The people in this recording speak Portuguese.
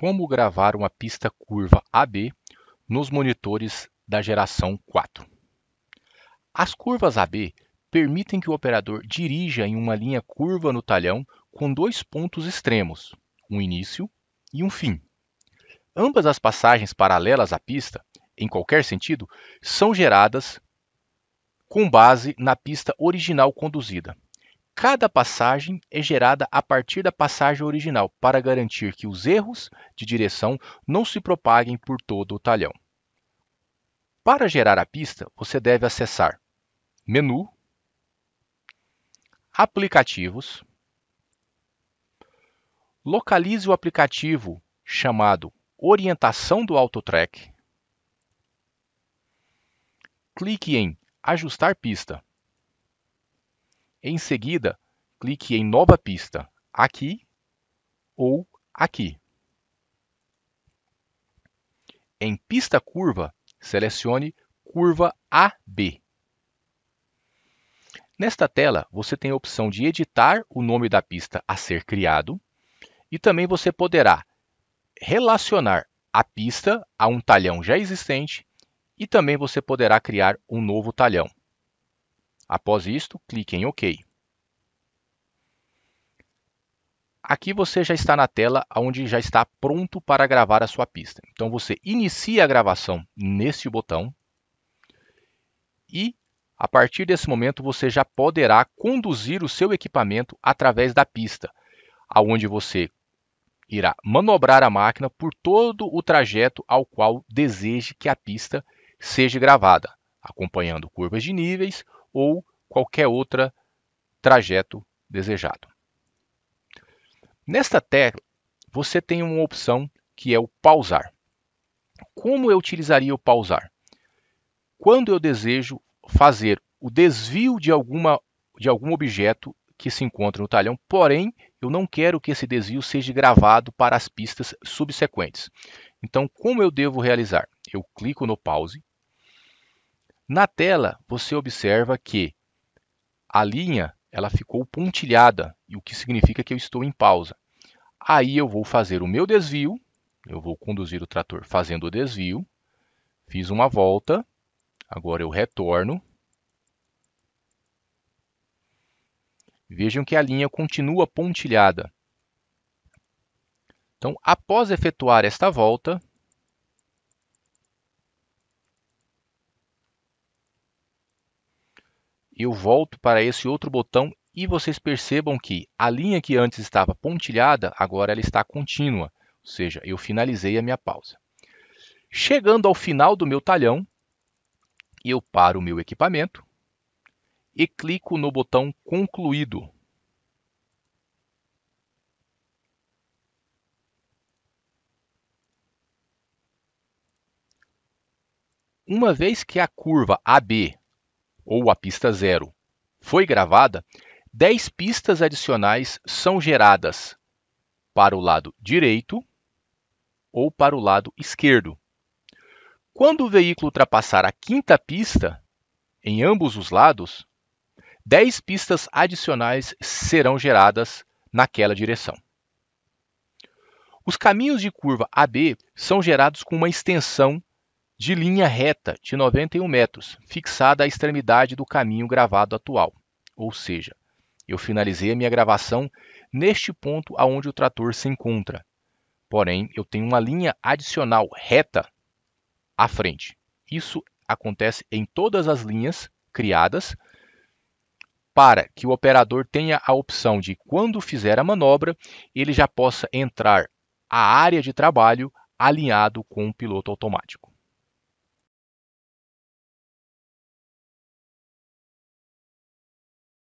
como gravar uma pista curva AB nos monitores da geração 4. As curvas AB permitem que o operador dirija em uma linha curva no talhão com dois pontos extremos, um início e um fim. Ambas as passagens paralelas à pista, em qualquer sentido, são geradas com base na pista original conduzida. Cada passagem é gerada a partir da passagem original para garantir que os erros de direção não se propaguem por todo o talhão. Para gerar a pista, você deve acessar Menu, Aplicativos, localize o aplicativo chamado Orientação do AutoTrack, clique em Ajustar pista. Em seguida, clique em Nova pista, aqui ou aqui. Em Pista Curva, selecione Curva AB. Nesta tela, você tem a opção de editar o nome da pista a ser criado e também você poderá relacionar a pista a um talhão já existente e também você poderá criar um novo talhão. Após isto, clique em OK. Aqui você já está na tela onde já está pronto para gravar a sua pista. Então você inicia a gravação neste botão e a partir desse momento você já poderá conduzir o seu equipamento através da pista, aonde você irá manobrar a máquina por todo o trajeto ao qual deseje que a pista seja gravada acompanhando curvas de níveis ou qualquer outro trajeto desejado. Nesta tecla, você tem uma opção que é o pausar. Como eu utilizaria o pausar? Quando eu desejo fazer o desvio de, alguma, de algum objeto que se encontra no talhão, porém eu não quero que esse desvio seja gravado para as pistas subsequentes. Então, como eu devo realizar? Eu clico no pause, na tela, você observa que a linha ela ficou pontilhada, e o que significa que eu estou em pausa. Aí eu vou fazer o meu desvio, eu vou conduzir o trator fazendo o desvio, fiz uma volta, agora eu retorno. Vejam que a linha continua pontilhada. Então, após efetuar esta volta, eu volto para esse outro botão e vocês percebam que a linha que antes estava pontilhada, agora ela está contínua, ou seja, eu finalizei a minha pausa. Chegando ao final do meu talhão, eu paro o meu equipamento e clico no botão concluído. Uma vez que a curva AB ou a pista zero, foi gravada, 10 pistas adicionais são geradas para o lado direito ou para o lado esquerdo. Quando o veículo ultrapassar a quinta pista, em ambos os lados, 10 pistas adicionais serão geradas naquela direção. Os caminhos de curva AB são gerados com uma extensão de linha reta de 91 metros, fixada à extremidade do caminho gravado atual. Ou seja, eu finalizei a minha gravação neste ponto aonde o trator se encontra. Porém, eu tenho uma linha adicional reta à frente. Isso acontece em todas as linhas criadas para que o operador tenha a opção de, quando fizer a manobra, ele já possa entrar a área de trabalho alinhado com o piloto automático.